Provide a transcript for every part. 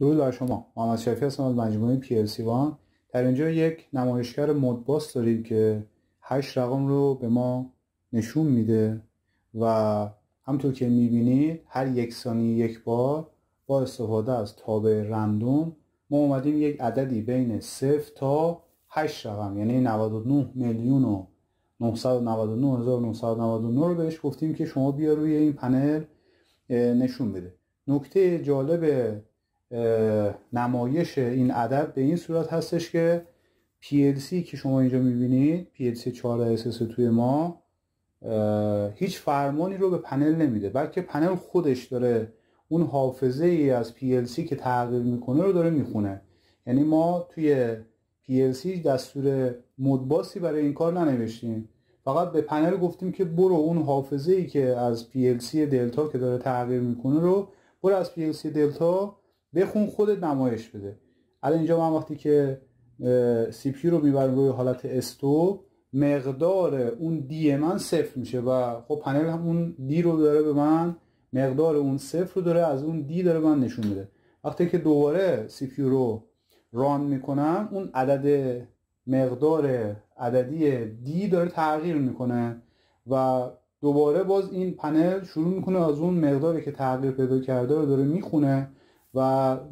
درود شما محمد شفی هستم از مجموعه پی ال سی وان در اینجا یک نمایشگر مدباس داریم که هشت رقم رو به ما نشون میده و همطور که میبینید هر یک ثانیه یک بار با استفاده از تابع رندوم ما اومدیم یک عددی بین 0 تا 8 رقم یعنی 99 میلیون و 999999 رو بهش گفتیم که شما بیا روی این پنل نشون بده نکته جالب نمایش این عدد به این صورت هستش که PLC که شما اینجا میبینید PLC 4 SS توی ما هیچ فرمانی رو به پنل نمیده بلکه پنل خودش داره اون حافظه ای از PLC که تغییر میکنه رو داره میخونه یعنی ما توی PLC دستور مدباسی برای این کار ننوشتیم فقط به پنل گفتیم که برو اون حافظه ای که از PLC دلتا که داره تغییر میکنه رو برو از PLC دلتا بخون خودت نمایش بده الان اینجا من وقتی که سی پی رو میبرم روی حالت استو مقدار اون دی من صفر میشه و خب پنل هم اون دی رو داره به من مقدار اون صفر رو داره از اون دی داره من نشون میده وقتی که دوباره سی پی رو ران میکنم اون عدد مقدار عددی دی داره تغییر میکنه و دوباره باز این پنل شروع میکنه از اون مقداری که تغییر پیدا کرده رو داره میخونه و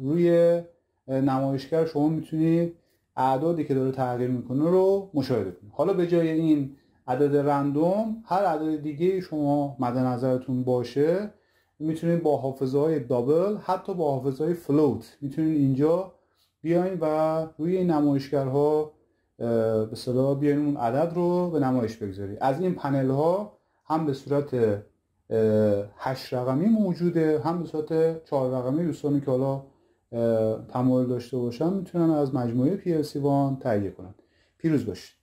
روی نمایشگر شما میتونید اعدادی که داره تغییر میکنه رو مشاهده کنید حالا به جای این عدد رندوم هر عدد دیگه شما مد نظرتون باشه میتونید با حافظه های دابل حتی با حافظه های فلوت میتونید اینجا بیاین و روی نمایشگرها به صدا بیاین اون عدد رو به نمایش بگذارید از این پنل ها هم به صورت هشت رقمی موجوده هم به صورت چهار رقمی دوستانی که حالا تمایل داشته باشن میتونن از مجموعه پی ال وان تهیه کنن پیروز باشید